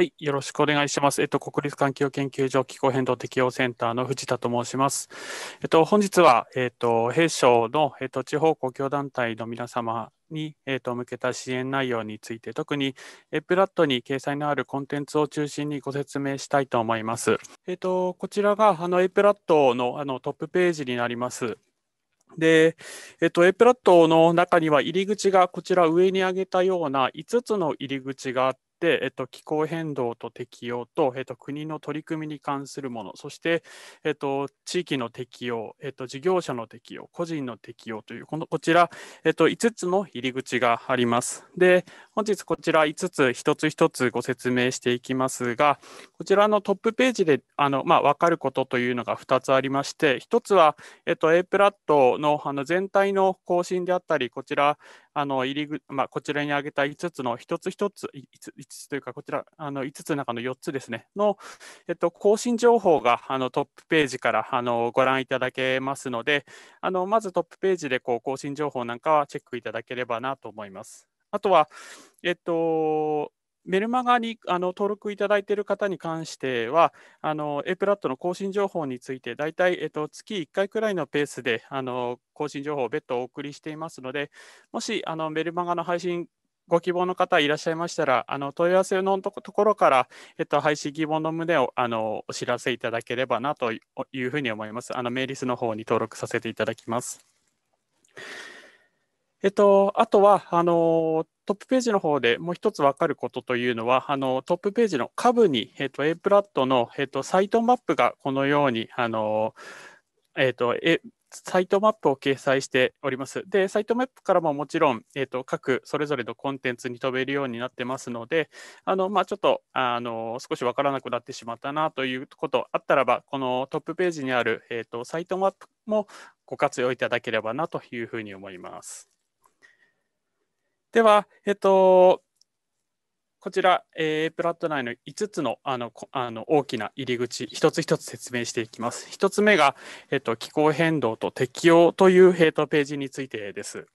はい、よろしくお願いします。えっと、国立環境研究所気候変動適応センターの藤田と申します。えっと、本日は、えっと、弊社の、えっと、地方公共団体の皆様に、えっと向けた支援内容について特に a プラットに掲載のあるコンテンツを中心にご説明したいと思います。えっと、こちらがあの a プラットのあのトップページになります。で、えっと、A プラットの中には入り口がこちら上に上げたような5つの入り口があっ、えっと、気候変動と適用と、えっと、国の取り組みに関するもの、そして、えっと、地域の適用、えっと、事業者の適用、個人の適用という、このこちら、えっと、5つの入り口があります。で、本日こちら5つ、一つ一つご説明していきますが、こちらのトップページであの、まあ、分かることというのが2つありまして、1つは、えっと、A プラットのあの全体の更新であったり、こちら、あの入りまあ、こちらに挙げた5つの1つ1つ、5つというか、こちらあの5つの中の4つですね、の、えっと、更新情報があのトップページからあのご覧いただけますので、あのまずトップページでこう更新情報なんかはチェックいただければなと思います。あとは、えっと、メルマガにあの登録いただいている方に関しては、あの A プラットの更新情報について、大体、えっと、月1回くらいのペースであの更新情報を別途お送りしていますので、もしあのメルマガの配信ご希望の方いらっしゃいましたら、あの問い合わせのところから、えっと、配信希望の旨をあのお知らせいただければなというふうに思います。あのメーリスの方に登録させていただきます。えっと、あとは、あのトップページの方でもう一つ分かることというのは、あのトップページの下部に、えー、と A プラットの、えー、とサイトマップがこのように、あのえーとサイトマップを掲載しております。で、サイトマップからももちろん、えーと、各それぞれのコンテンツに飛べるようになってますので、あのまあ、ちょっとあの少し分からなくなってしまったなということあったらば、このトップページにある、えーと、とサイトマップもご活用いただければなというふうに思います。では、えっと、こちら、えー、プラット内の5つのあのあの大きな入り口、一つ一つ説明していきます。1つ目が、えっと、気候変動と適応という、ヘイトページについてです。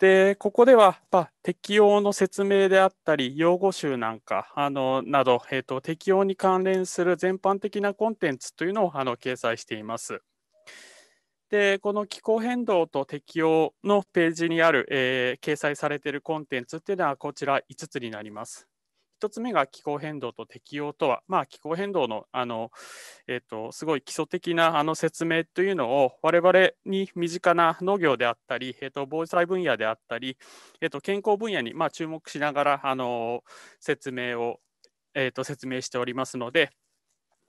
でここでは、まあ、適用の説明であったり用語集なんかあのなど、えーと、と適用に関連する全般的なコンテンツというのをあの掲載しています。で、この気候変動と適応のページにある、えー、掲載されているコンテンツっていうのは、こちら5つになります。1つ目が気候変動と適応とは、まあ、気候変動のあの、えーと、すごい基礎的なあの説明というのを我々に身近な農業であったり、えーと、防災分野であったり、えーと、と健康分野に、まあ、注目しながらあの説明を、えー、と説明しておりますので、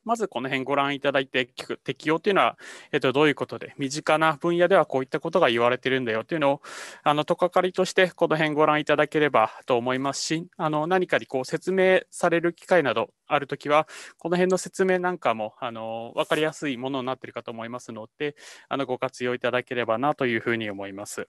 まずこの辺ご覧いただいて聞く適用というのは、えっと、どういうことで、身近な分野ではこういったことが言われてるんだよというのを、あの、とかかりとして、この辺ご覧いただければと思いますし、あの、何かにこう説明される機会などあるときは、この辺の説明なんかも、あの、わかりやすいものになっているかと思いますので、あの、ご活用いただければなというふうに思います。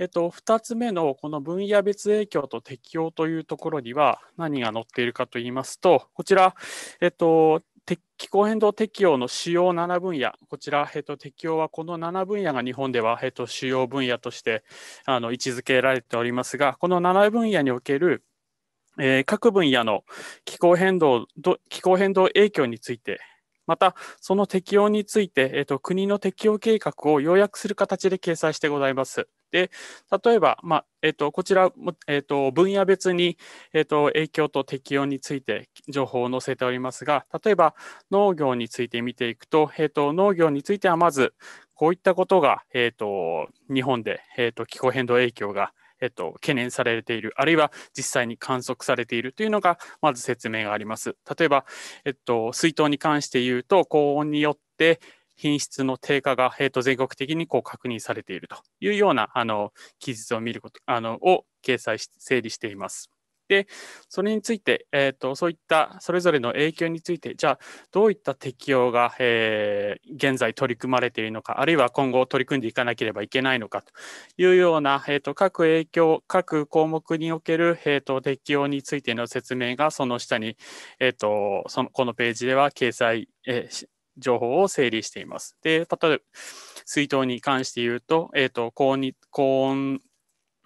えっと、2つ目のこの分野別影響と適用というところには何が載っているかといいますと、こちら、えっと、気候変動適用の主要7分野、こちら、えっと、適用はこの7分野が日本では、えっと、主要分野としてあの位置づけられておりますが、この7分野における、えー、各分野の気候変動気候変動影響について、また、その適用について、えっと、国の適用計画を要約する形で掲載してございます。で、例えば、まあ、えっ、ー、と、こちら、えっ、ー、と、分野別に、えっ、ー、と、影響と適用について情報を載せておりますが、例えば、農業について見ていくと、えっ、と、農業についてはまず、こういったことが、えっ、と、日本で、えっ、と、気候変動影響がえっと、懸念されている、あるいは実際に観測されているというのが、まず説明があります。例えば、えっと、水筒に関して言うと、高温によって、品質の低下が、えー、と全国的にこう確認されているというようなあの記述を見ることあのを掲載し整理しています。でそれについて、えーと、そういったそれぞれの影響について、じゃあ、どういった適用が、えー、現在取り組まれているのか、あるいは今後取り組んでいかなければいけないのかというような、えーと、各影響、各項目における、えーと、と適用についての説明がその下に、えー、とそのこのページでは掲載、えー、情報を整理しています。で、例えば、水筒に関して言うと、えっ、ー、と、高温に、高温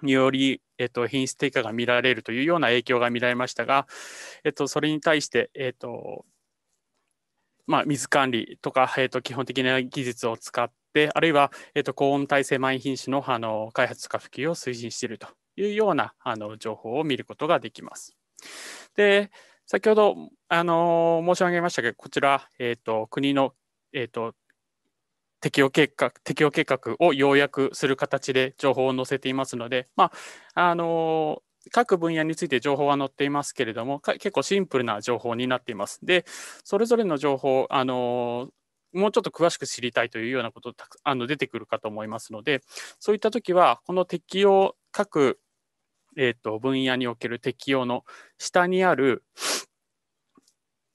により、えっ、ー、と、品質低下が見られるというような影響が見られましたが、えっ、ー、と、それに対して、えっと、まあ、水管理とか、えっと、基本的な技術を使って、あるいは、えっと、高温耐性米品種のあの開発とか普及を推進しているというようなあの情報を見ることができます。で、先ほど、あのー、申し上げましたけど、こちら、えーと、国の、えーと、適用計画適用計画を要約する形で情報を載せていますので、まああのー、各分野について情報は載っていますけれども、結構シンプルな情報になっています。で、それぞれの情報、あのー、もうちょっと詳しく知りたいというようなことあの出てくるかと思いますので、そういったときは、この適用各えーと、分野における適用の下にある、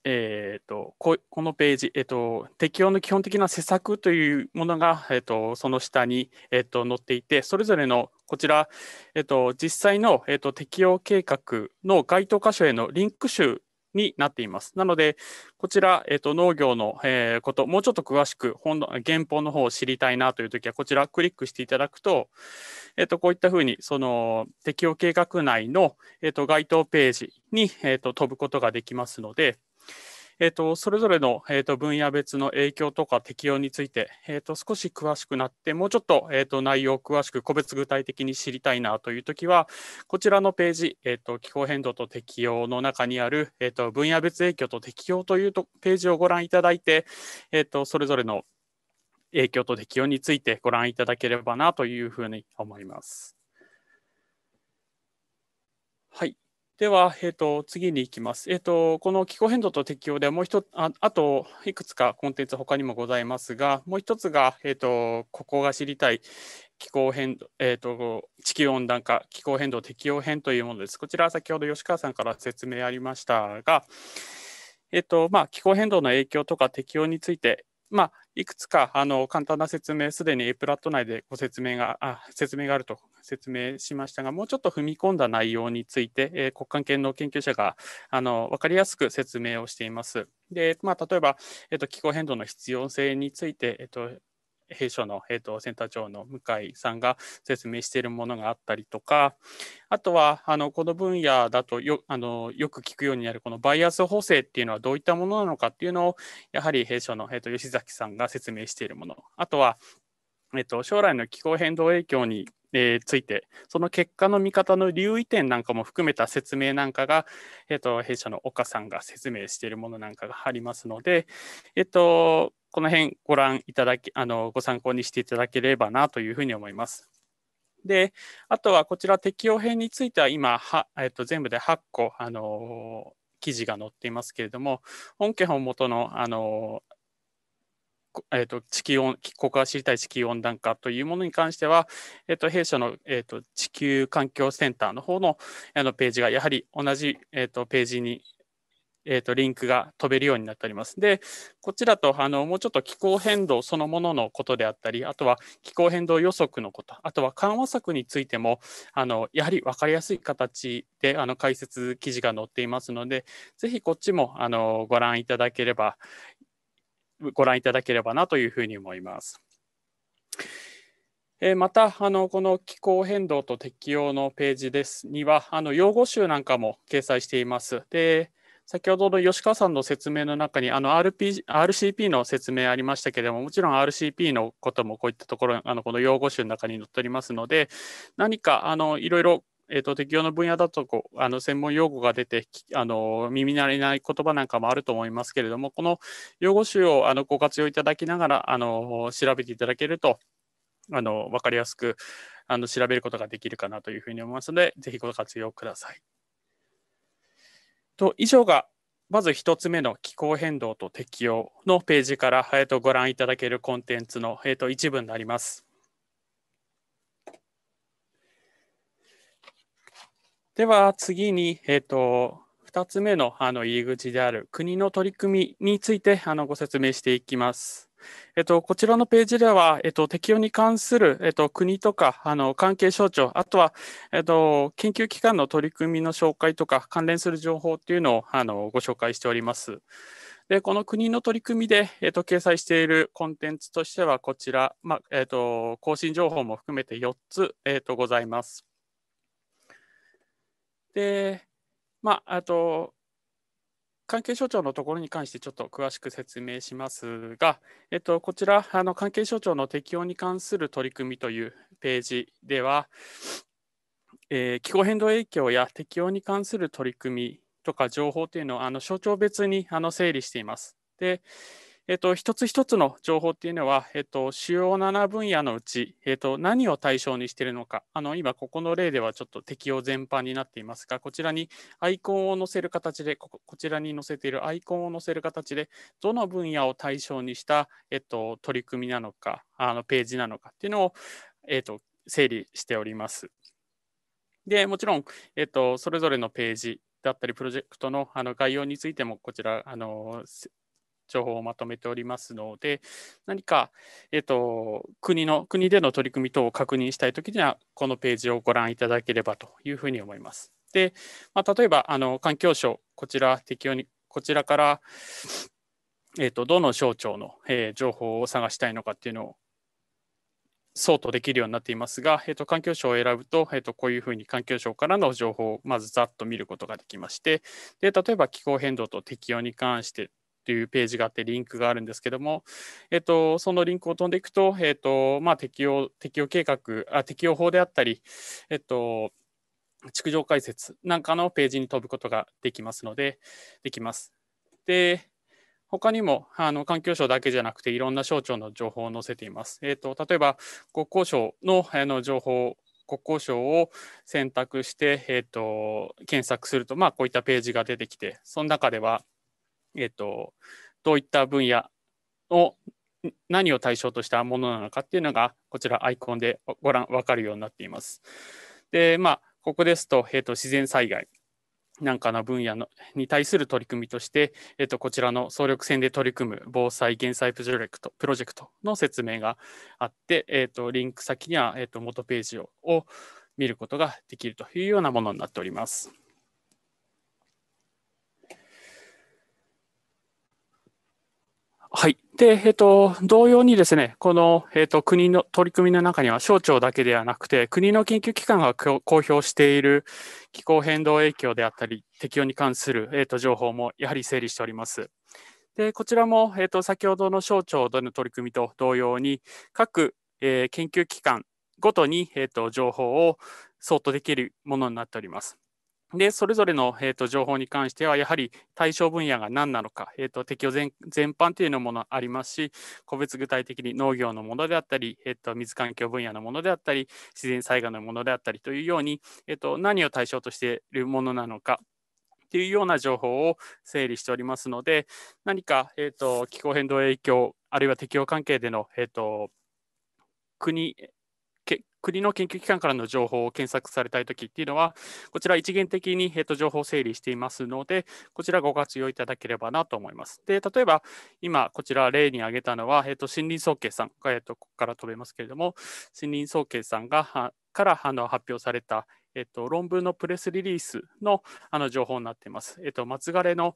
えーと、ここのページ、えーと、適用の基本的な施策というものが、えーと、とその下に、えー、と載っていて、それぞれのこちら、えー、と実際の、えー、と適用計画の該当箇所へのリンク集になっています。なので、こちら、えー、と農業の、えー、こと、もうちょっと詳しく本の原本の方を知りたいなというときは、こちらクリックしていただくと、えー、とこういったふうに、その適用計画内の、えー、と該当ページに、えー、と飛ぶことができますので、えーと、それぞれの、えーと、分野別の影響とか適用について、えーと、と少し詳しくなって、もうちょっと,、えー、と内容を詳しく個別具体的に知りたいなというときは、こちらのページ、えーと、気候変動と適用の中にある、えー、と分野別影響と適用というとページをご覧いただいて、えー、とそれぞれの影響と適用についてご覧いただければなというふうに思います。はい。では、えーと、次に行きます、えーと。この気候変動と適用でもう一ああといくつかコンテンツ他にもございますが、もう一つが、えーと、ここが知りたい気候変動、えーと、地球温暖化、気候変動適用編というものです。こちらは先ほど吉川さんから説明ありましたが、えーとまあ、気候変動の影響とか適用について、まあいくつかあの簡単な説明、すでに A プラット内でご説明があ説明があると説明しましたが、もうちょっと踏み込んだ内容について、えー、国関係の研究者があの分かりやすく説明をしています。でまあ、例えば、えっと、気候変動の必要性について、えっと弊社の、えー、とセンター長の向井さんが説明しているものがあったりとかあとはあのこの分野だとよあのよく聞くようになるこのバイアス補正っていうのはどういったものなのかっていうのをやはり弊社の、えー、と吉崎さんが説明しているものあとは、えー、と将来の気候変動影響にえー、ついて、その結果の見方の留意点なんかも含めた説明なんかが、えーと、弊社の岡さんが説明しているものなんかがありますので、えーとこの辺ご覧いただき、あの、ご参考にしていただければなというふうに思います。で、あとはこちら適用編については今、はえっと、全部で8個、あの、記事が載っていますけれども、本家本元の、あの、えーと、地球温ここが知りたい地球温暖化というものに関しては、えーと、弊社の、えーと、と地球環境センターの方のあのページがやはり同じ、えー、とページにえーと、リンクが飛べるようになっております。で、こちらとあのもうちょっと気候変動そのもののことであったり、あとは気候変動予測のこと、あとは緩和策についても、あのやはり分かりやすい形であの解説記事が載っていますので、ぜひこっちもあのご覧いただければ、ご覧いただければなというふうに思います。またあのこの気候変動と適用のページですにはあの用語集なんかも掲載しています。で先ほどの吉川さんの説明の中にあの RP RCP の説明ありましたけれどももちろん RCP のこともこういったところあのこの用語集の中に載っておりますので何かあのいろいろえーと、適用の分野だとこあの専門用語が出てあの耳慣れない言葉なんかもあると思いますけれどもこの用語集をあのご活用いただきながらあの調べていただけるとあの分かりやすくあの調べることができるかなというふうに思いますのでぜひご活用ください。と以上がまず1つ目の気候変動と適用のページから、えー、とご覧いただけるコンテンツの、えー、と一部になります。では次に、えーと、2つ目のあの入り口である国の取り組みについてあのご説明していきます。えっと、こちらのページでは、えっと、適用に関する、えっと、国とかあの関係省庁、あとは、えっと、研究機関の取り組みの紹介とか、関連する情報というのをあのご紹介しております。で、この国の取り組みで、えっと、掲載しているコンテンツとしては、こちら、まあえっと、更新情報も含めて4つ、えっと、ございます。で、まあ、あと、関係省庁のところに関してちょっと詳しく説明しますが、えっと、こちらあの関係省庁の適用に関する取り組みというページでは、えー、気候変動影響や適用に関する取り組みとか情報というのをあの省庁別にあの整理しています。でえっと、一つ一つの情報っていうのは、えっと、主要7分野のうち、えっと、何を対象にしているのか、あの今、ここの例ではちょっと適用全般になっていますが、こちらにアイコンを載せる形で、ここちらに載せているアイコンを載せる形で、どの分野を対象にした、えっと、取り組みなのか、あのページなのかっていうのを、えっと、整理しております。で、もちろん、えっと、それぞれのページだったり、プロジェクトのあの概要についても、こちら、あの情報をまとめておりますので、何か、えっと、国の、国での取り組み等を確認したいときには、このページをご覧いただければというふうに思います。で、まあ、例えば、あの、環境省、こちら適用に、こちらから、えっと、どの省庁の、えー、情報を探したいのかっていうのを相当できるようになっていますが、えー、と環境省を選ぶと,、えー、とこういうふうに環境省からの情報をまずざっと見ることができましてで例えば気候変動と適用に関してっていうページがあって、リンクがあるんですけども、えっと、そのリンクを飛んでいくと、えっと、まあ、適用、適用計画、あ、適用法であったり、えっと、築城解説なんかのページに飛ぶことができますので、できます。で、他にもあの環境省だけじゃなくていろんな省庁の情報を載せています。えーと、例えば国交省のあの情報国交省を選択して、えーと、と検索すると、まあ、こういったページが出てきてその中ではえっ、と、どういった分野を何を対象としたものなのかっていうのが、こちらアイコンでご覧、わかるようになっています。で、まあ、ここですと、えー、と、自然災害なんかの分野のに対する取り組みとして、えっ、ー、と、こちらの総力戦で取り組む防災・減災プロジェクトプロジェクトの説明があって、えっ、ー、と、リンク先には、えっ、と、元ページを見ることができるというようなものになっております。はい。で、えっ、と、同様にですね、この、えっ、と、国の取り組みの中には、省庁だけではなくて、国の研究機関が公表している気候変動影響であったり、適用に関する、えっ、と、情報もやはり整理しております。で、こちらも、えっ、と、先ほどの省庁での取り組みと同様に、各、え研究機関ごとに、えっ、と、情報を相当できるものになっております。で、それぞれの、えーと、情報に関しては、やはり対象分野が何なのか、えーと、適用全般というのもありますし、個別具体的に農業のものであったり、えーと、と水環境分野のものであったり、自然災害のものであったりというように、えー、と何を対象としているものなのか。というような情報を整理しておりますので、何か、えー、と気候変動影響、あるいは適用関係での、えー、と国国の研究機関からの情報を検索されたいときっていうのは、こちら一元的に、えー、と情報を整理していますので、こちらご活用いただければなと思います。で、例えば今、こちら例に挙げたのは、えー、と森林総計さんが、えー、とここから飛べますけれども、森林総計さんがからあの発表された、えー、と論文のプレスリリースのあの情報になっています。えー、と松枯れの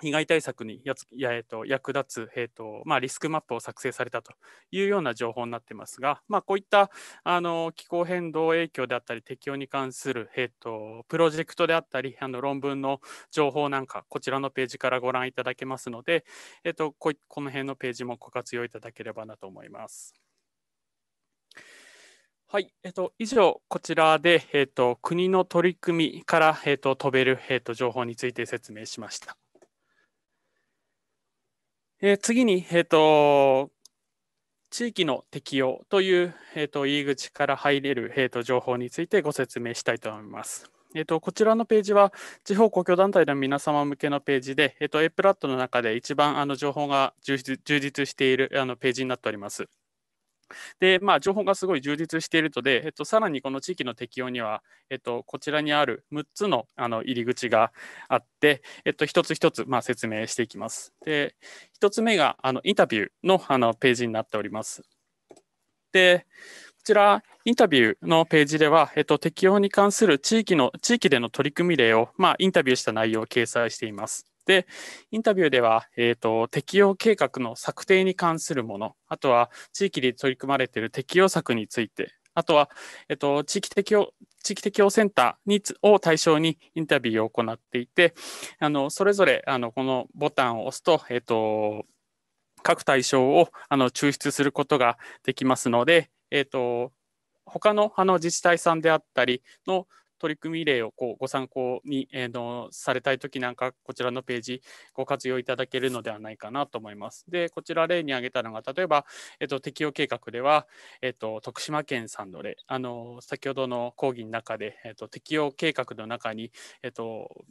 被害対策にやつや、えー、と役立つ、えーとまあ、リスクマップを作成されたというような情報になってますが、まあ、こういったあの気候変動影響であったり適用に関する、えーと、プロジェクトであったりあの論文の情報なんかこちらのページからご覧いただけますので、えーと、ここの辺のページもご活用いただければなと思います。はい、えっと、以上、こちらで、えっと、国の取り組みから、えっと、飛べる、えっと、情報について説明しました。えー、次に、えーと、地域の適用という、えーと、入り口から入れる、えーと、情報についてご説明したいと思います。えーと、こちらのページは地方公共団体の皆様向けのページで、えー、と A プラットの中で一番あの情報が充実しているあのページになっております。で、まあ、情報がすごい充実しているので、えっと、さらにこの地域の適用には、えっと、こちらにある6つのあの入り口があって、えっと、一つ一つ、まあ、説明していきます。で、一つ目があのインタビューのあのページになっております。で、こちら、インタビューのページでは、えっと、適用に関する地域の地域での取り組み例を、まあ、インタビューした内容を掲載しています。で、インタビューでは、えーと、適用計画の策定に関するもの、あとは地域で取り組まれている適用策について、あとは、えっ、ー、と、地域適用地域適用センターにを対象にインタビューを行っていて、あのそれぞれあのこのボタンを押すと、えっ、ー、と、各対象をあの抽出することができますので、えっ、ー、と、他のあの自治体さんであったりの取り組み例をこうご参考に、えー、のされたいときなんか、こちらのページ、ご活用いただけるのではないかなと思います。で、こちら例に挙げたのが、例えば、えーと、適用計画では、えーと、徳島県さんの例、あの先ほどの講義の中で、えーと、と適用計画の中に、えーと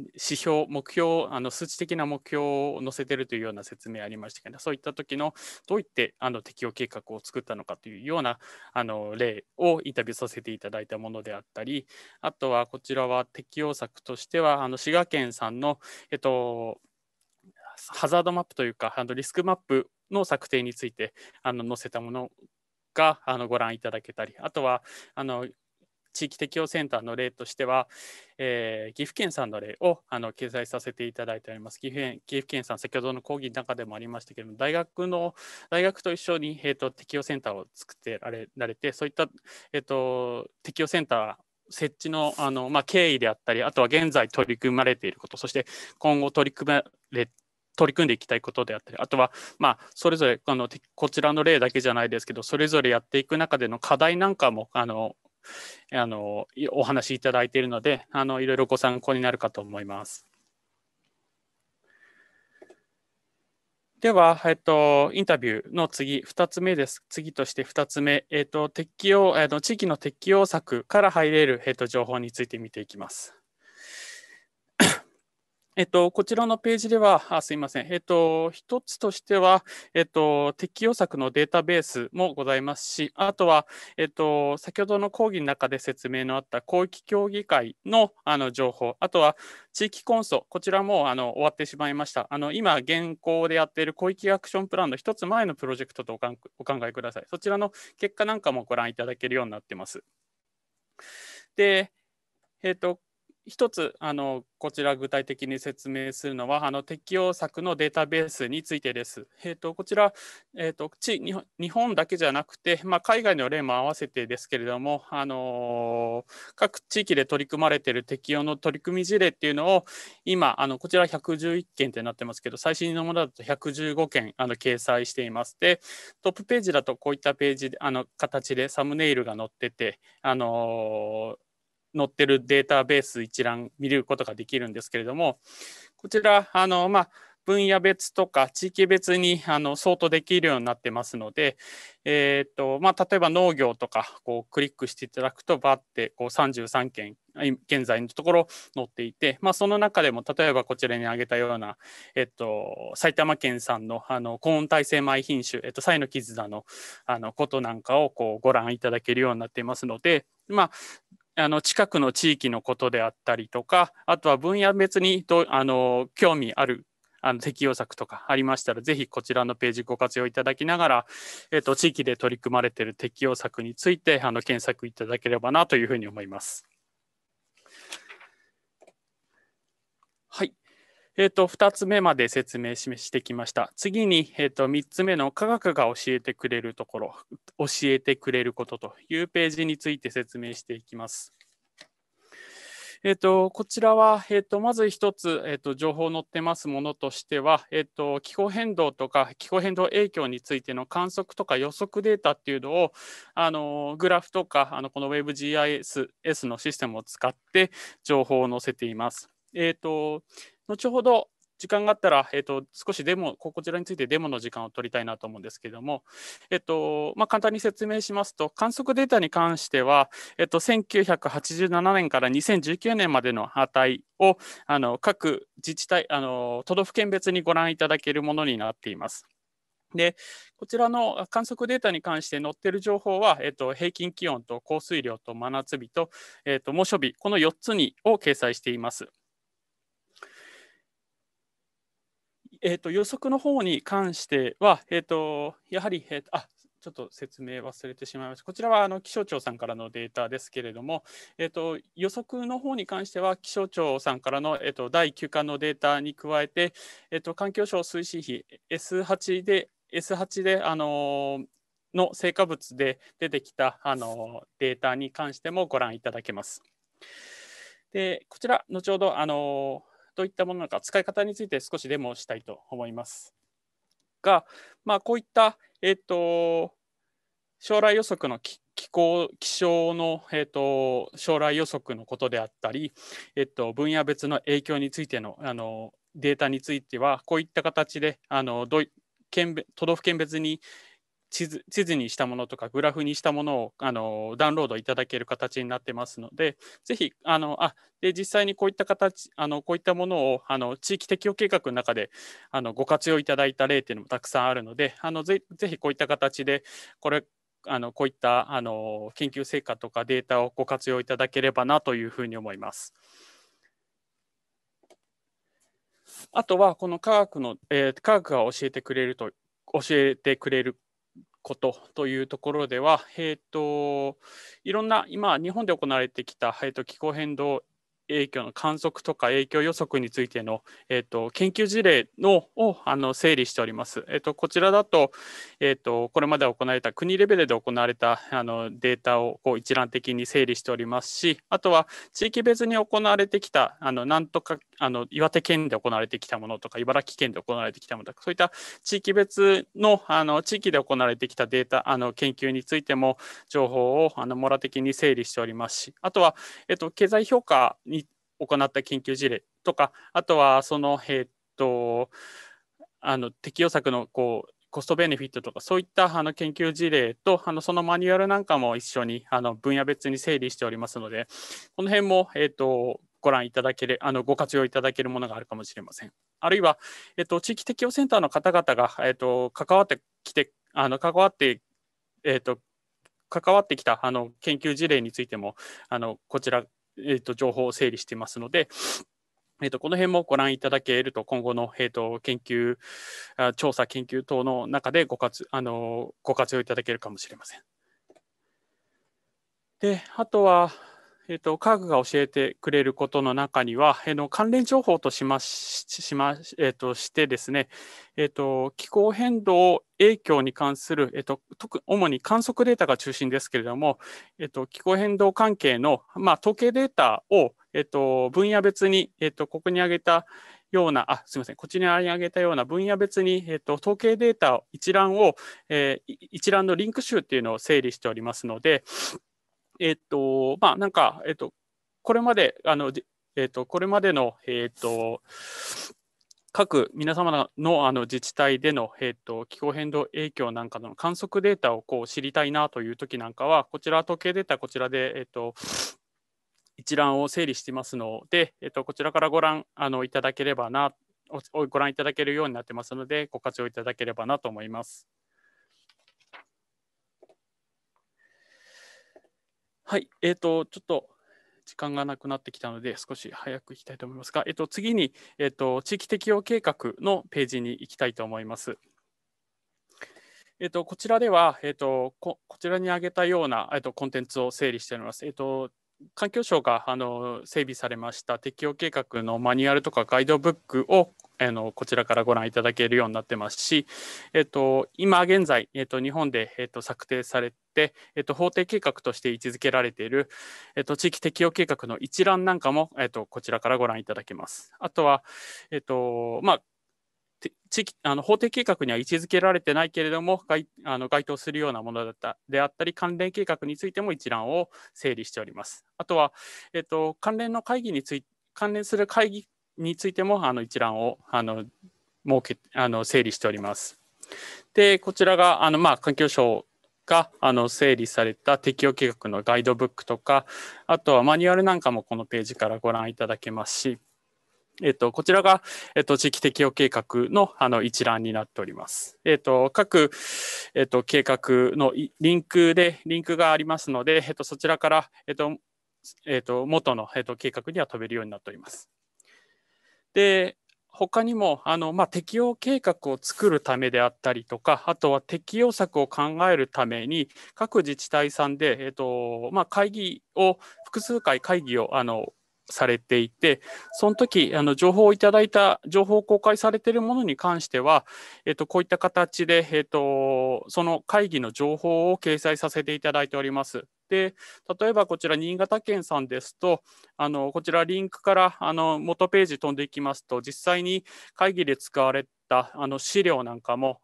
指標、目標、あの数値的な目標を載せてるというような説明ありましたけど、そういった時のどういってあの適用計画を作ったのかというようなあの例をインタビューさせていただいたものであったり、あとはこちらは適用策としては、あの滋賀県さんの、えっと、ハザードマップというか、あのリスクマップの策定についてあの載せたものがあのご覧いただけたり、あとはあの地域適用センターの例としては、えー、岐阜県さんの例をあの掲載させていただいております。岐阜県岐阜県さん、先ほどの講義の中でもありましたけれども、大学の大学と一緒に、えーと、適用センターを作ってられられて、そういった、えーと、適用センター設置のあの、まあ、経緯であったり、あとは現在取り組まれていること、そして今後取り組まれ取り組んでいきたいことであったり、あとは、まあ、それぞれあのこちらの例だけじゃないですけど、それぞれやっていく中での課題なんかもあのあのお話しいただいているのであのいろいろご参考になるかと思います。では、えっと、インタビューの次、2つ目です。次として2つ目、えっと、適用、えっと、地域の適用策から入れる、えっと、情報について見ていきます。えっと、こちらのページでは、あすいません、えっと、一つとしては、えっと、適用策のデータベースもございますし、あとは、えっと、先ほどの講義の中で説明のあった広域協議会のあの情報、あとは地域コンソ、こちらもあの終わってしまいました。あの今、現行でやっている広域アクションプランの一つ前のプロジェクトとお考えください。そちらの結果なんかもご覧いただけるようになってます。で、えっ、と、一つあのこちら具体的に説明するのはあの適用策のデータベースについてです。えーと、こちら、えーと、と日本だけじゃなくて、まあ、海外の例も合わせてですけれども、あのー、各地域で取り組まれている適用の取り組み事例っていうのを今あのこちら111件ってなってますけど最新のものだと115件あの掲載しています。でトップページだとこういったページあの形でサムネイルが載ってて、あのー載ってるデータベース一覧見ることができるんですけれども、こちら、あのまあ、分野別とか地域別にあの相当できるようになってますので、えーとまあ、例えば農業とかこうクリックしていただくとバッてこう33件現在のところ載っていて、まあ、その中でも例えばこちらに挙げたような、えっと、埼玉県産のあの高温耐性米品種、えっと、サイの絆のあのことなんかをこうご覧いただけるようになっていますので、まあ、あの近くの地域のことであったりとかあとは分野別にどあの興味あるあの適用策とかありましたら、ぜひこちらのページご活用いただきながら、えっと、地域で取り組まれている適用策について、あの、検索いただければなというふうに思います。えーと、2つ目まで説明してきました。次に、えーと、3つ目の科学が教えてくれるところ、教えてくれることというページについて説明していきます。えーと、とこちらは、えー、とまず1つ、えー、と情報載ってますものとしては、えー、と気候変動とか気候変動影響についての観測とか予測データっていうのをあのグラフとかあのこの WebGIS のシステムを使って情報を載せています。えーと後ほど時間があったら、えーと、少しデモ、こちらについてデモの時間を取りたいなと思うんですけれども、えーとまあ、簡単に説明しますと、観測データに関しては、えーと、と1987年から2019年までの値をあの各自治体あの、都道府県別にご覧いただけるものになっています。でこちらの観測データに関して載っている情報は、えっと、平均気温と降水量と真夏日と、えっと、猛暑日、この4つにを掲載しています。えーと、予測の方に関しては、えーと、やはり、えーと、あちょっと説明忘れてしまいました。こちらはあの気象庁さんからのデータですけれども、えーと、予測の方に関しては、気象庁さんからの、えー、と第9巻のデータに加えて、えー、と環境省推進費 S8 で、S8 で、あのー、の成果物で出てきた、あのー、データに関してもご覧いただけます。でこちら、後ほど、あのーどういったものなのか、使い方について少しデモをしたいと思います。が、まあ、こういった、えーと、将来予測の気候気象の、えーと、将来予測のことであったり、えーと、分野別の影響についてのあのデータについてはこういった形であの都道府県別に、地図地図にしたものとかグラフにしたものをあのダウンロードいただける形になってますので、ぜひ、あのあで実際にこういった形あのこういったものをあの地域適用計画の中であのご活用いただいた例というのもたくさんあるので、あのぜぜひこういった形で、これ、あのこういったあの研究成果とかデータをご活用いただければなというふうに思います。あとはこの科学の、えー、科学が教えてくれると教えてくれることというところでは、えーと、いろんな今、日本で行われてきた、えーと、気候変動影響の観測とか影響予測についての、えーと、と研究事例のをあの整理しております。えー、とこちらだと,、えー、と、これまで行われた国レベルで行われたあのデータをこう一覧的に整理しておりますし、あとは地域別に行われてきたあのなんとかあの岩手県で行われてきたものとか茨城県で行われてきたものとかそういった地域別のあの地域で行われてきたデータあの研究についても情報をあのモラ的に整理しておりますしあとは、えっと、経済評価に行った研究事例とかあとはその、えっと、あの適用策のこうコストベネフィットとかそういったあの研究事例とあのそのマニュアルなんかも一緒にあの分野別に整理しておりますのでこの辺も、えっとご覧いただける、あのご活用いただけるものがあるかもしれません。あるいは、えっと、地域適応センターの方々が、えっと、関わってきて、あの関わって、えっと、関わってきたあの研究事例についても、あのこちら、えっと、情報を整理していますので、えっと、この辺もご覧いただけると、今後の、えっと、研究、調査研究等の中でご活あのご活用いただけるかもしれません。で、あとは、えーと、科学が教えてくれることの中には、えー、の関連情報としまししまし,、えーと、してですね、えーと、気候変動影響に関する、えーと、特主に観測データが中心ですけれども、えー、と気候変動関係の、まあ、統計データを、えー、と分野別に、えー、とここに挙げたような、あすみません、こちらに挙げたような分野別に、えっと、統計データ一覧を、えー、一覧のリンク集ていうのを整理しておりますので、えっ、と、まあ、なんか、えっ、と、これまで、あの、えっ、と、これまでの、えっ、と、各皆様のあの自治体での、えーと、気候変動影響なんかの観測データをこう知りたいなという時なんかは、こちら統計データ、こちらで、えーと、一覧を整理してますので、えーと、とこちらからご覧あのいただければなご覧いただけるようになってますので、ご活用いただければなと思います。はい、えっ、ー、と、ちょっと時間がなくなってきたので、少し早くいきたいと思いますが、えっ、ー、と、次に、えっ、ー、と、地域適用計画のページに行きたいと思います。えっと、こちらでは、えっとこ、こちらに挙げたような、えっと、コンテンツを整理しております。えっと、環境省があの整備されました適用計画のマニュアルとかガイドブックをあのこちらからご覧いただけるようになってますし、えっと、今現在、えっと、日本で、えっと、策定されて、えっと、法定計画として位置づけられている、えっと、地域適用計画の一覧なんかも、えっと、こちらからご覧いただけます。あとは、えっとまあ、地域あの法定計画には位置づけられてないけれども、該あの該当するようなものだったであったり、関連計画についても一覧を整理しております。あとは、えっと、関連の会議につい関連する会議についてもあの一覧をあの設けあの整理しております。で、こちらがあの、まあ、環境省があの整理された適用計画のガイドブックとか、あとはマニュアルなんかもこのページからご覧いただけますし、えっと、こちらが、えっと、地域適用計画のあの一覧になっております。えっと、各、えっと、計画のリンクで、リンクがありますので、えっと、そちらから、えっと、えっと、元の、えっと、計画には飛べるようになっております。で、他にもあの、まあ、適用計画を作るためであったりとか、あとは適用策を考えるために、各自治体さんで、えっとまあ、会議を、複数回会議をあのされていて、その時あの情報をいただいた、情報を公開されているものに関しては、えっと、こういった形で、えっと、その会議の情報を掲載させていただいております。で例えばこちら新潟県さんですとあのこちらリンクからあの元ページ飛んでいきますと実際に会議で使われったあの資料なんかも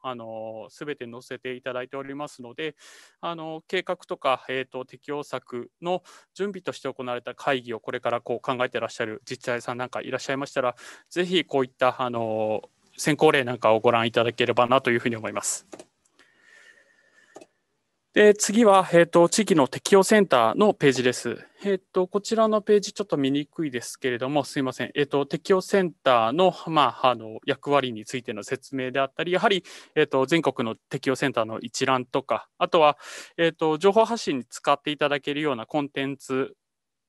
すべて載せていただいておりますので、あの計画とか、えーと、適用策の準備として行われた会議をこれからこう考えてらっしゃる自治体さんなんかいらっしゃいましたら、ぜひこういったあの先行例なんかをご覧いただければなというふうに思います。で、次は、えー、と、地域の適用センターのページです。えっ、ー、と、こちらのページちょっと見にくいですけれども、すいません。えっ、ー、と、適用センターの、まあ、あの、役割についての説明であったり、やはり、えっと、全国の適用センターの一覧とか、あとは、えっと、情報発信に使っていただけるようなコンテンツ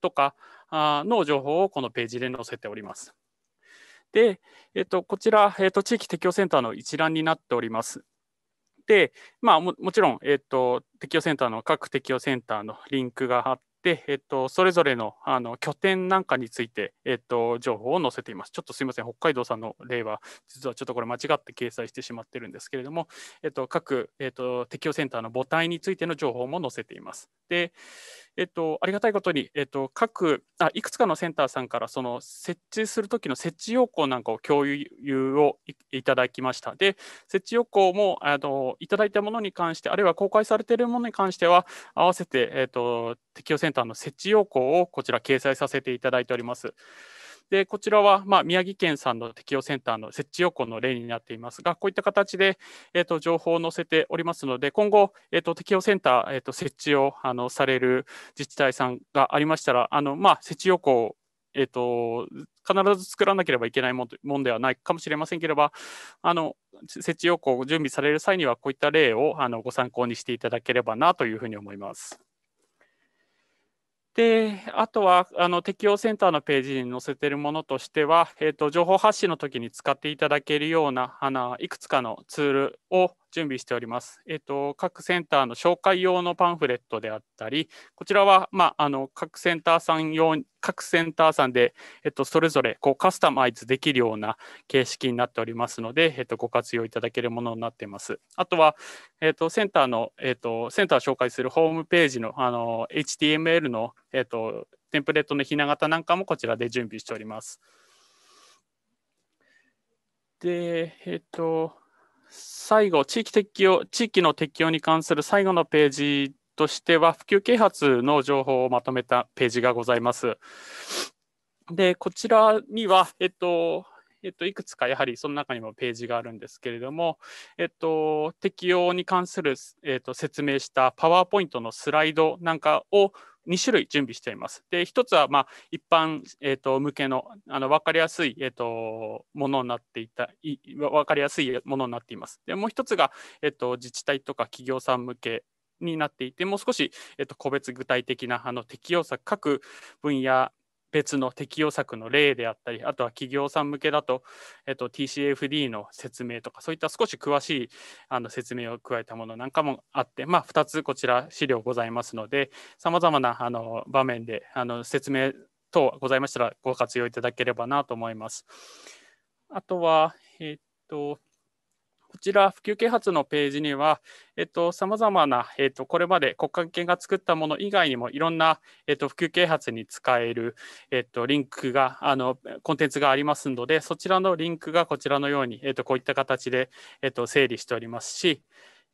とかの情報をこのページで載せております。で、えっと、こちら、えっと、地域適用センターの一覧になっております。まあ、もちろん、えーと、適用センターの各適用センターのリンクがあっで、えっと、それぞれのあの拠点なんかについて、えっと、情報を載せています。ちょっとすいません、北海道さんの例は、実はちょっとこれ間違って掲載してしまってるんですけれども、えっと、各、えっと、適用センターの母体についての情報も載せています。で、えっと、ありがたいことに、えっと、各あ、いくつかのセンターさんから、その設置するときの設置要項なんかを共有をいただきました。で、設置要項もあのいただいたものに関して、あるいは公開されているものに関しては、合わせて、えっと、適用センターセンターの設置要項をこちら掲載させていただいております。でこちらは、まあ、宮城県産の適用センターの設置要項の例になっていますが、こういった形で、えと、情報を載せておりますので、今後、えと、適用センター、えーと、設置をあのされる自治体さんがありましたら、あのま設置要項をえと、必ず作らなければいけないものではないかもしれませんければあの設置要項を準備される際にはこういった例をあのご参考にしていただければなというふうに思います。で、あとは、あの、適用センターのページに載せているものとしては、えっ、ー、と、情報発信の時に使っていただけるような、あの、いくつかのツールを、準備しております。えっ、と、各センターの紹介用のパンフレットであったり、こちらは、まあ、あの各センターさん用、各センターさんで、えっ、と、それぞれこうカスタマイズできるような形式になっておりますので、えっ、と、ご活用いただけるものになっています。あとは、えっと、センターの、えっと、センター紹介するホームページのあの HTML の、えっと、テンプレートのひな型なんかもこちらで準備しております。で、えっと、最後、地域適用、地域の適用に関する最後のページとしては、普及啓発の情報をまとめたページがございます。で、こちらには、えっと、えっと、いくつかやはりその中にもページがあるんですけれども、えっと、適用に関する、えっと、説明したパワーポイントのスライドなんかを2種類準備しています。で、1つはま一般、えっと向けのあの分かりやすい、えっとものになっていたい、分かりやすいものになっています。で、もう1つが、えっと自治体とか企業さん向けになっていて、もう少し、えっと個別具体的なあの適用策、各分野別の適用策の例であったり、あとは企業さん向けだと、えっと、TCFD の説明とか、そういった少し詳しいあの説明を加えたものなんかもあって、まあ、2つこちら資料ございますので、さまざまなあの場面であの説明等ございましたらご活用いただければなと思います。あとは、えっと、こちら、普及啓発のページには、えっと、様々な、えっと、これまで国家研が作ったもの以外にも、いろんな、えっと、普及啓発に使える、えっと、リンクが、あの、コンテンツがありますので、そちらのリンクがこちらのように、えっと、こういった形で、えっと、整理しておりますし、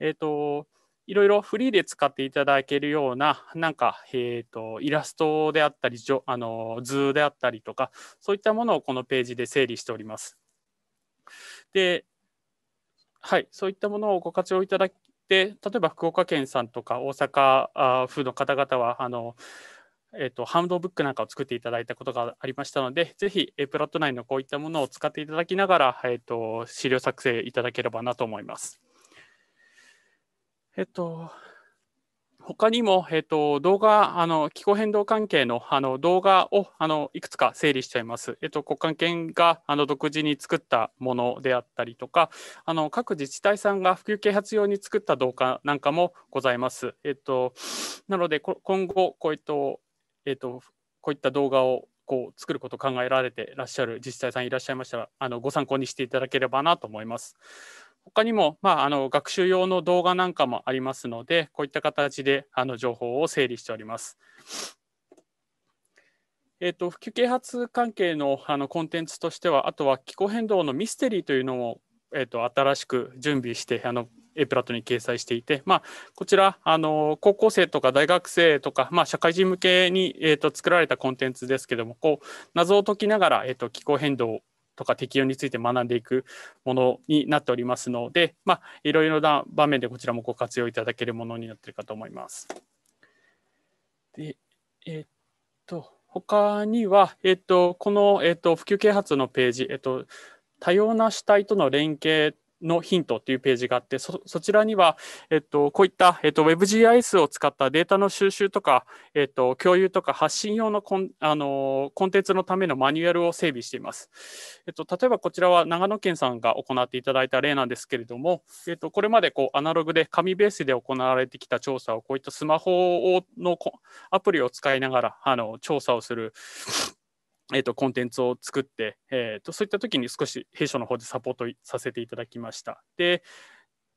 えっと、いろいろフリーで使っていただけるような、なんか、えっ、ー、と、イラストであったり、あの図であったりとか、そういったものをこのページで整理しております。で、はい、そういったものをご活用いただいて、例えば福岡県さんとか大阪府の方々は、あのえーと、ハンドブックなんかを作っていただいたことがありましたので、ぜひ、えー、プラット内のこういったものを使っていただきながら、えーと、資料作成いただければなと思います。えっ、ー、と、他にも、えーと、動画あの、気候変動関係のあの動画をあのいくつか整理しちゃいます。えーと、国家権があの独自に作ったものであったりとかあの、各自治体さんが普及啓発用に作った動画なんかもございます。えーと、なので、今後こういった、えー、とこういった動画をこう作ることを考えられていらっしゃる自治体さんいらっしゃいましたらあのご参考にしていただければなと思います。他にも、まあ、あの学習用の動画なんかもありますので、こういった形であの情報を整理しております。えーと、普及啓発関係のあのコンテンツとしては、あとは気候変動のミステリーというのも、えーと、新しく準備して、あのエプラットに掲載していて、まあ、こちらあの高校生とか大学生とか、まあ、社会人向けに、えーと、作られたコンテンツですけどもこう謎を解きながら、えー、と気候変動とか適用について学んでいくものになっておりますので、まあ、いろいろな場面でこちらもご活用いただけるものになっているかと思います。で、えー、っと、他には、えー、っと、この、えー、っと、普及啓発のページ、えっと、多様な主体との連携のヒントというページがあって、そちらには、えっと、こういった、えっと、WebGIS を使ったデータの収集とか、えっと、共有とか発信用のコンあのコンテンツのためのマニュアルを整備しています。えっと、例えばこちらは長野県さんが行っていただいた例なんですけれども、えっと、これまでこうアナログで紙ベースで行われてきた調査をこういったスマホのアプリを使いながらあの調査をするえーと、コンテンツを作って、えーと、そういった時に少し弊社の方でサポートさせていただきました。で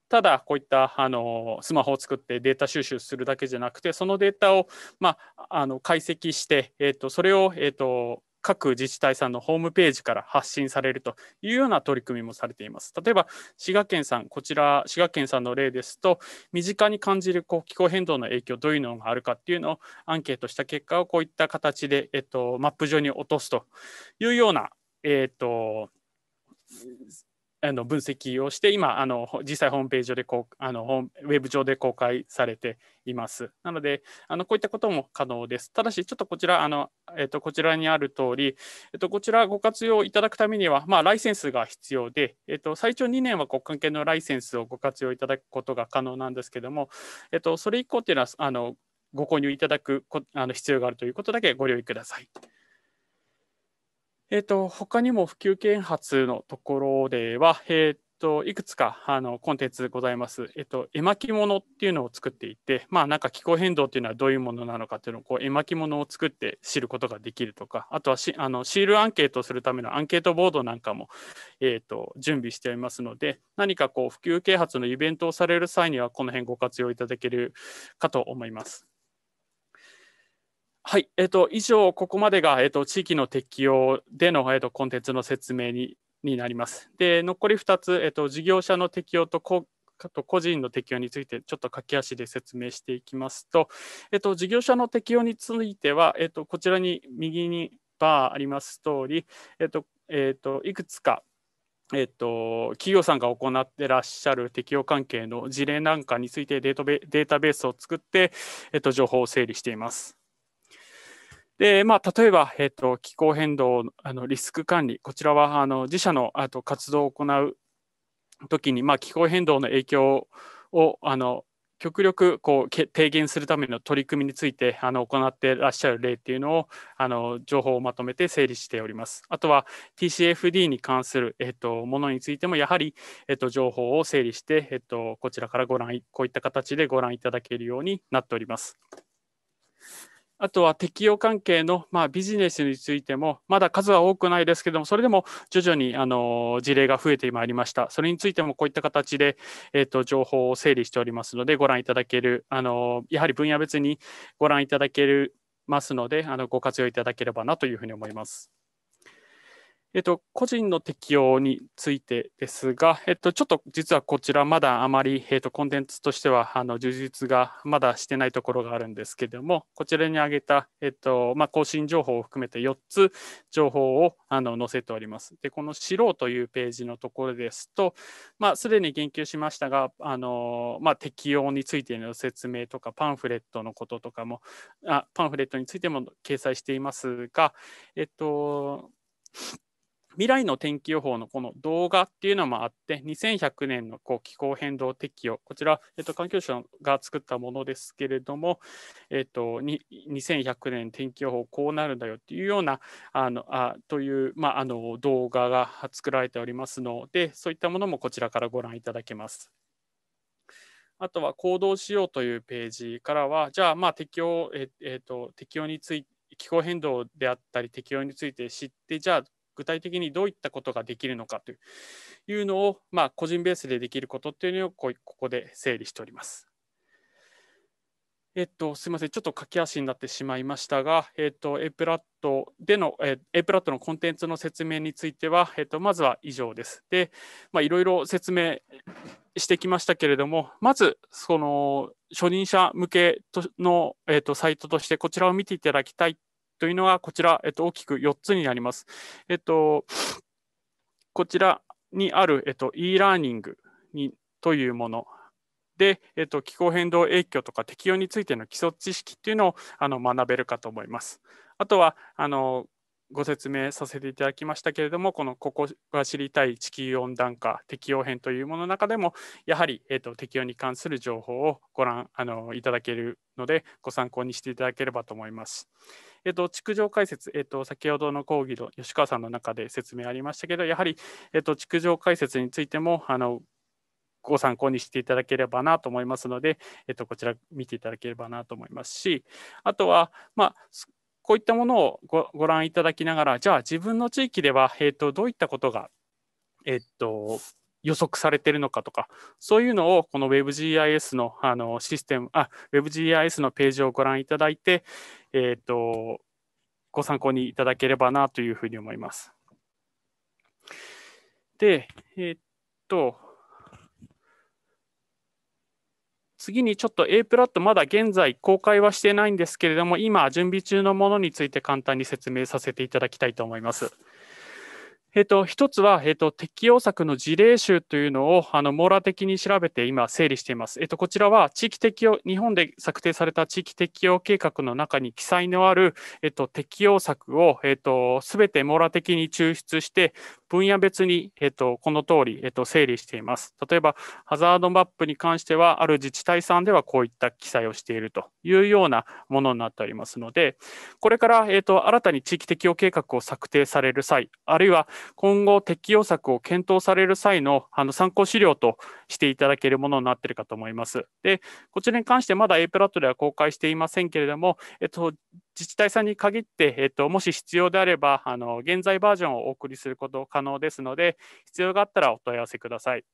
ただこういったあのスマホを作ってデータ収集するだけじゃなくてそのデータを、まあ、あの解析して、えーと、とそれを、えーと各自治体さんのホームページから発信されるというような取り組みもされています。例えば、滋賀県さん、こちら、滋賀県さんの例ですと、身近に感じるこう気候変動の影響、どういうのがあるかっていうのをアンケートした結果を、こういった形で、えっと、マップ上に落とすというような、えっと、あの分析をして今あの実際ホームページ上でこうあのウェブ上で公開されています。なのであのこういったことも可能です。ただしちょっとこちらあの、えっと、こちらにある通り、えっと、こちらご活用いただくためには、まあ、ライセンスが必要で、えっと、最長2年は国関係のライセンスをご活用いただくことが可能なんですけども、えっと、それ以降っていうのはあのご購入いただくこあの必要があるということだけご留意ください。えっ、ー、と、他にも普及啓発のところでは、えっ、ー、と、いくつかあのコンテンツございます。えっ、ー、と、絵巻物っていうのを作っていて、まあなんか気候変動っていうのはどういうものなのかっていうのをこう絵巻物を作って知ることができるとか、あとはしあのシールアンケートするためのアンケートボードなんかも、えっと、準備しておりますので、何かこう普及啓発のイベントをされる際には、この辺ご活用いただけるかと思います。はい、えっ、ー、と、以上、ここまでが、えっ、ー、と、地域の適用での、えっ、ー、と、コンテンツの説明にになります。で、残り2つ、えっと、事業者の適用と個と個人の適用について、ちょっと駆け足で説明していきますと、えっと、事業者の適用については、えっと、こちらに右にバーあります通り、えっと、えっと、いくつかえっと、企業さんが行ってらっしゃる適用関係の事例なんかについてデータベースを作って、えっと、情報を整理しています。で、まあ、例えば、えっ、と、気候変動あのリスク管理、こちらはあの自社のあと活動を行うときに、まあ、気候変動の影響をあの極力こう低減するための取り組みについてあの行ってらっしゃる例っていうのをあの情報をまとめて整理しております。あとは TCFD に関する、えっと、ものについてもやはり、えっと、情報を整理して、えっと、こちらからご覧こういった形でご覧いただけるようになっております。あとは適用関係の、まあ、ビジネスについても、まだ数は多くないですけども、それでも徐々にあの事例が増えてまいりました。それについてもこういった形で、えーと、と情報を整理しておりますので、ご覧いただける、あのやはり分野別にご覧いただけますので、あのご活用いただければなというふうに思います。えっと、個人の適用についてですが、えっと、ちょっと実はこちら、まだあまり、えっと、コンテンツとしてはあの充実がまだしてないところがあるんですけれども、こちらに挙げた、えっとまあ、更新情報を含めて4つ情報をあの載せております。で、この知ろうというページのところですと、まあ、すでに言及しましたが、あのまあ、適用についての説明とか、パンフレットのこととかもあ、パンフレットについても掲載していますが、えっと、未来の天気予報のこの動画っていうのもあって、2100年のこう気候変動適用、こちら、えっと、環境省が作ったものですけれども、えっと、2100年天気予報こうなるんだよっていうような、あのあという、まあ、あの動画が作られておりますので、そういったものもこちらからご覧いただけます。あとは行動しようというページからは、じゃあ、まあ適用、えっ、えー、と、適用について、気候変動であったり適用について知って、じゃあ具体的にどういったことができるのかというのを、まあ、個人ベースでできることっていうのをこうここで整理しております。えっと、すみません、ちょっと駆け足になってしまいましたが、えっと、A プラットでの、え A プラットのコンテンツの説明については、えっと、まずは以上です。で、まあ、いろいろ説明してきましたけれども、まず、その、初任者向けの、えっと、サイトとして、こちらを見ていただきたいというのは、こちら、えっと、大きく4つになります。えっと、こちらにある、えっと、e ラーニングにというもの。で、えっと、気候変動影響とか適用についての基礎知識っていうのをあの学べるかと思います。あとは、あのご説明させていただきましたけれども、このここが知りたい地球温暖化適用編というものの中でも、やはり、えーと、適用に関する情報をご覧あのいただけるので、ご参考にしていただければと思います。えっ、と、築城解説、えっ、と、先ほどの講義の吉川さんの中で説明ありましたけど、やはり、えっ、と、築城解説についても、あのご参考にしていただければなと思いますので、えっと、こちら見ていただければなと思いますし、あとは、まあ、こういったものをご覧いただきながら、じゃあ自分の地域では、えーと、どういったことが、えーと、予測されているのかとか、そういうのをこの WebGIS のあのシステム、WebGIS のページをご覧いただいて、えーと、ご参考にいただければなというふうに思います。で、えー、っと、次にちょっと A プラットまだ現在公開はしてないんですけれども、今準備中のものについて簡単に説明させていただきたいと思います。えっと、1つは、えっと、適用策の事例集というのをあの網羅的に調べて今整理しています。えっと、こちらは地域適用、日本で策定された地域適用計画の中に記載のある、えっと、適用策をすべ、えっと、て網羅的に抽出して、分野別に、えっと、この通り、えっと、整理しています。例えば、ハザードマップに関しては、ある自治体さんではこういった記載をしているというようなものになっておりますので、これから、えっと、新たに地域適用計画を策定される際、あるいは今後適用策を検討される際のあの参考資料としていただけるものになっているかと思います。で、こちらに関してまだ A プラットでは公開していませんけれども、えっと、自治体さんに限って、えっと、もし必要であればあの、現在バージョンをお送りすること可能ですので、必要があったらお問い合わせください。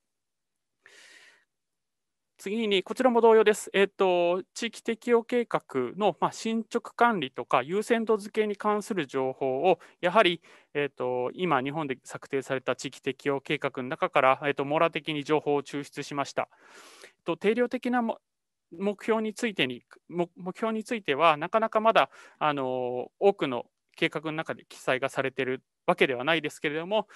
次に、こちらも同様です。えっと、地域適用計画の、まあ、進捗管理とか優先度付けに関する情報を、やはり、えっと、今、日本で策定された地域適用計画の中から、えっと、網羅的に情報を抽出しました。と定量的な目標についてに目標についてはなかなかまだあの多くの計画の中で記載がされているわけではないですけれども、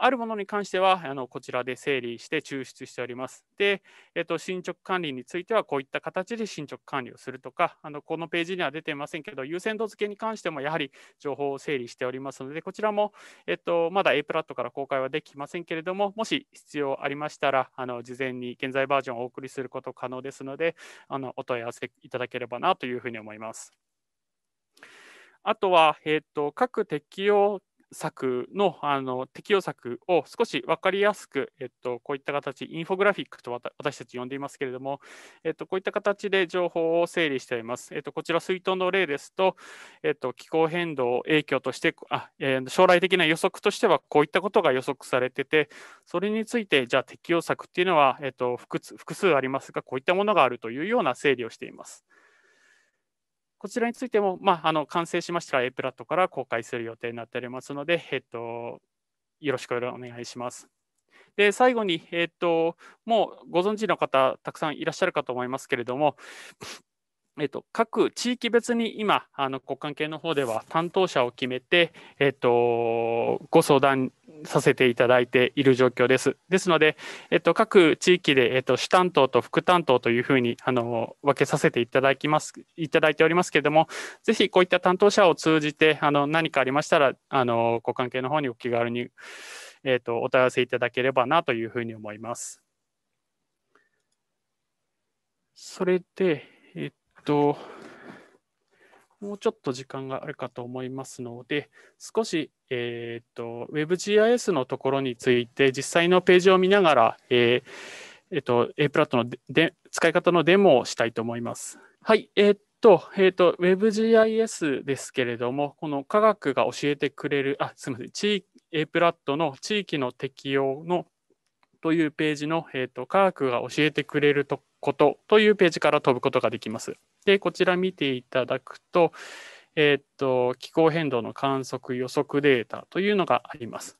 あるものに関してはあのこちらで整理して抽出しております。で、えっと、進捗管理についてはこういった形で進捗管理をするとか、あのこのページには出ていませんけど、優先度付けに関してもやはり情報を整理しておりますので、こちらも、えっと、まだ A プラットから公開はできませんけれども、もし必要ありましたら、あの事前に現在バージョンをお送りすること可能ですので、あのお問い合わせいただければなというふうに思います。あとは、えーと各適用策のあの適用策を少し分かりやすく、えっと、こういった形、インフォグラフィックと私たち呼んでいますけれども、えっと、こういった形で情報を整理しています。えっと、こちら、水筒の例ですと、えっと、気候変動影響としてあ、えー、将来的な予測としては、こういったことが予測されてて、それについて、じゃあ適用策っていうのは、えっと、複数ありますが、こういったものがあるというような整理をしています。こちらについても、まあ、あの完成しましたら A プラットから公開する予定になっておりますので、えっと、よろしくお願いします。で最後に、えっと、もうご存知の方、たくさんいらっしゃるかと思いますけれども、えっと、各地域別に今、あの国関係の方では担当者を決めて、えっと、ご相談させていただいている状況です。ですので、えっと、各地域で、えっと、主担当と副担当というふうにあの分けさせていただきますいただいておりますけれども、ぜひこういった担当者を通じて、あの何かありましたら、あのご関係の方にお気軽に、えっと、お問い合わせいただければなというふうに思います。それで、と、もうちょっと時間があるかと思いますので、少し、えーと、WebGIS のところについて、実際のページを見ながら、えーえっと、A プラットので使い方のデモをしたいと思います。はい、えーと、えっ、と、WebGIS ですけれども、この科学が教えてくれる、あ、すみません、地 A プラットの地域の適用のというページの、えっ、と、科学が教えてくれるとことというページから飛ぶことができます。で、こちら見ていただくと、えっと、気候変動の観測予測データというのがあります。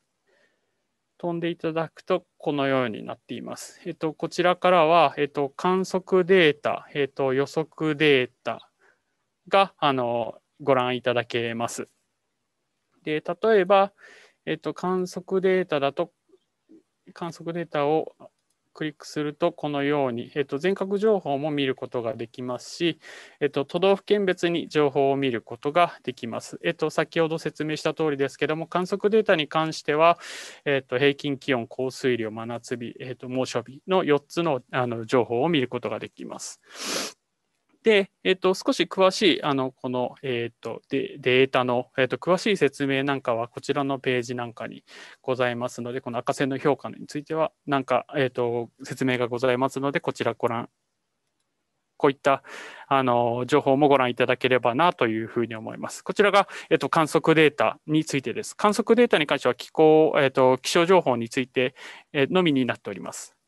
飛んでいただくと、このようになっています。えっと、こちらからは、えっと、観測データ、えっと、予測データが、あの、ご覧いただけます。で、例えば、えっと、観測データだと、観測データをクリックすると、このように、えっと、全角情報も見ることができますし、えっと、都道府県別に情報を見ることができます。えっと、先ほど説明した通りですけども、観測データに関しては、えっと、平均気温、降水量、真夏日、えっと、猛暑日の4つのあの情報を見ることができます。で、えっと、少し詳しい、あの、この、えっと、データの、えっと、詳しい説明なんかは、こちらのページなんかにございますので、この赤線の評価については、なんか、えっと、説明がございますので、こちらご覧、こういった、あの、情報もご覧いただければなというふうに思います。こちらが、えっと、観測データについてです。観測データに関しては、気候、えっと、気象情報について、えのみになっております。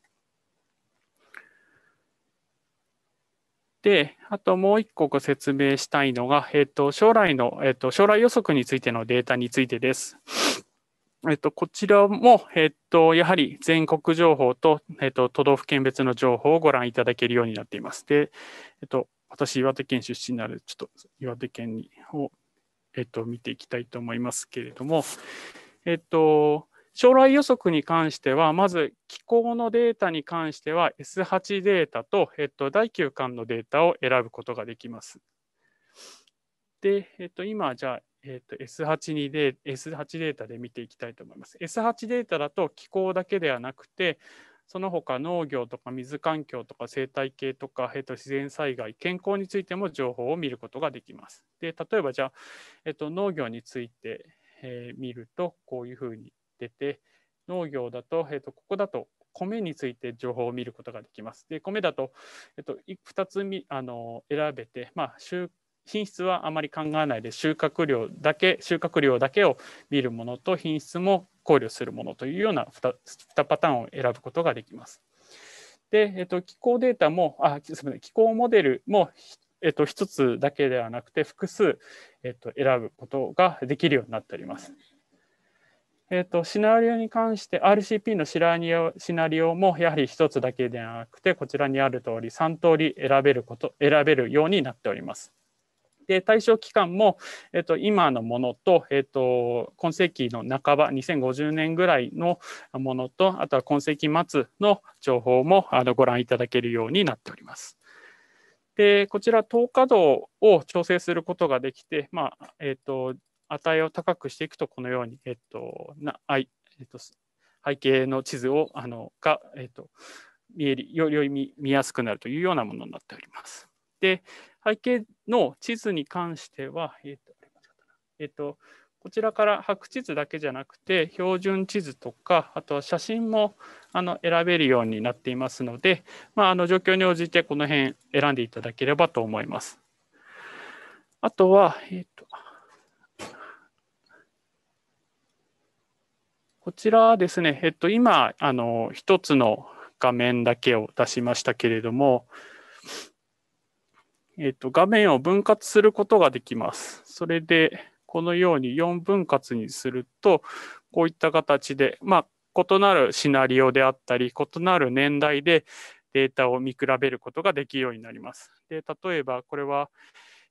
で、あともう一個ご説明したいのが、えっ、と、将来の、えっ、と、将来予測についてのデータについてです。えっと、こちらも、えっと、やはり全国情報と、えっと、都道府県別の情報をご覧いただけるようになっています。で、えっと、私、岩手県出身なので、ちょっと岩手県を、えっと、見ていきたいと思いますけれども、えっと、将来予測に関しては、まず気候のデータに関しては S8 データと、えっと、第9巻のデータを選ぶことができます。で、えっと、今、じゃあ、えっと、S8, にで S8 データで見ていきたいと思います。S8 データだと気候だけではなくて、その他農業とか水環境とか生態系とか、えっと、自然災害、健康についても情報を見ることができます。で例えばじゃあ、えっと、農業について、えー、見るとこういうふうにってて、農業だと、えっと、ここだと米について情報を見ることができます。で、米だと、えっと、2つみあの選べて、まあ、品質はあまり考えないで収穫量だけ収穫量だけを見るものと品質も考慮するものというような 2, 2パターンを選ぶことができます。で、えっと、気候データもあすみません気候モデルも、えっと、1つだけではなくて複数、えっと、選ぶことができるようになっております。えーと、シナリオに関して RCP のシナリオシナリオもやはり1つだけではなくてこちらにある通り3通り選べること選べるようになっております。で対象期間も、えっと、今のものと、えっと、今世紀の半ば2050年ぐらいのものとあとは今世紀末の情報もあのご覧いただけるようになっております。でこちら透過度を調整することができて、まあえっと値を高くしていくと、このように、えっとなあいえっと、背景の地図をあのが、えっと、見えるより見見やすくなるというようなものになっております。で、背景の地図に関しては、えっとえっと、こちらから白地図だけじゃなくて、標準地図とか、あとは写真もあの選べるようになっていますので、まあ、あの状況に応じてこの辺選んでいただければと思います。あとは、えっ、と、こちらですね、えっと、今、あの、一つの画面だけを出しましたけれども、えっと、画面を分割することができます。それで、このように4分割にすると、こういった形で、まあ、異なるシナリオであったり、異なる年代でデータを見比べることができるようになります。で、例えば、これは、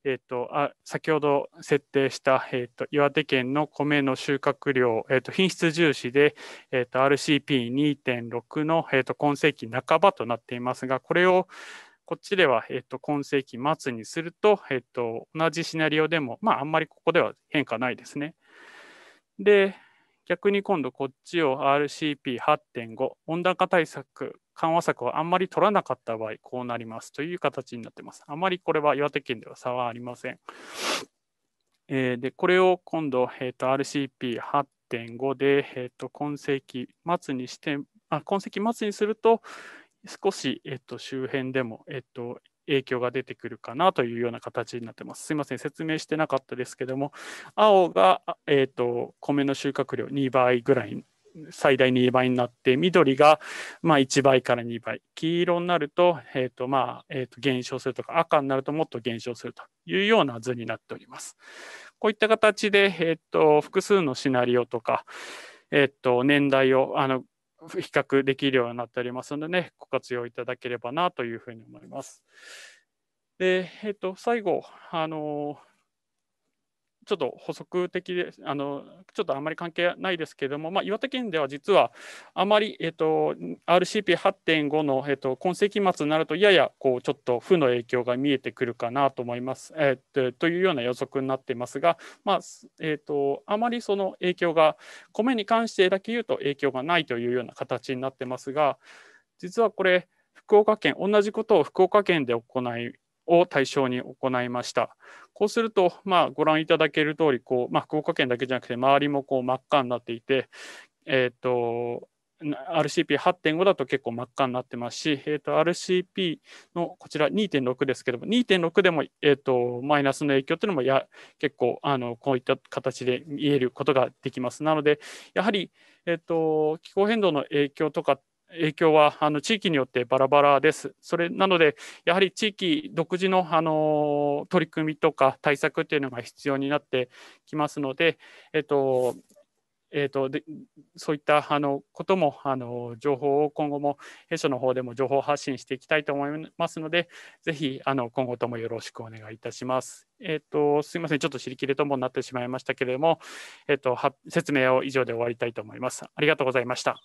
えっ、ー、とあ先ほど設定した、えっ、ー、と岩手県の米の収穫量、えっ、ー、と品質重視で、えっと RCP2.6 の、えっと今世紀半ばとなっていますが、これをこっちでは、えっと今世紀末にすると、えっと同じシナリオでも、まあ、あんまりここでは変化ないですね。で、逆に今度こっちを RCP8.5 温暖化対策緩和策をあんまり取らなかった場合こうなりますという形になってます。あまりこれは岩手県では差はありません。えでこれを今度、えーと、RCP8.5 で、えーと、今世紀末にしてあ今世紀末にすると少し、えーと、周辺でも、えーと影響が出てくるかなというような形になってます。すいません、説明してなかったですけども、青が、えーと、米の収穫量2倍ぐらい、最大2倍になって、緑が、まあ、1倍から2倍、黄色になると,、えーとまあえーと、減少するとか、赤になるともっと減少するというような図になっております。こういった形で、えーと、複数のシナリオとか、えっと、年代をあの比較できるようになっておりますので、ね、ご活用いただければなというふうに思います。で、えっと、最後、あのーちょっと補足的であのちょっとあまり関係ないですけれども、まあ、岩手県では実はあまり、えっと、RCP8.5 の、えっと、今世紀末になるとややこうちょっと負の影響が見えてくるかなと思います、えっと、というような予測になっていますが、まあえっと、とあまりその影響が米に関してだけ言うと影響がないというような形になってますが実はこれ福岡県同じことを福岡県で行いを対象に行いました。こうすると、まあ、ご覧いただける通り、こう、まあ、福岡県だけじゃなくて、周りもこう真っ赤になっていて、えっ、ー、と、RCP8.5 だと結構真っ赤になってますし、えー、と RCP のこちら2.6ですけども、2.6でも、えー、とマイナスの影響というのもや結構あのこういった形で見えることができます。なので、やはり、えー、と気候変動の影響とかっ影響はあの地域によってバラバラです。それなので、やはり地域独自のあの取り組みとか対策というのが必要になってきますので、えっとえっと、でそういったあのこともあの情報を今後も弊社の方でも情報発信していきたいと思いますので、ぜひあの今後ともよろしくお願いいたします。えっと、すみません、ちょっと知り切れともになってしまいましたけれども、えっと、説明を以上で終わりたいと思います。ありがとうございました。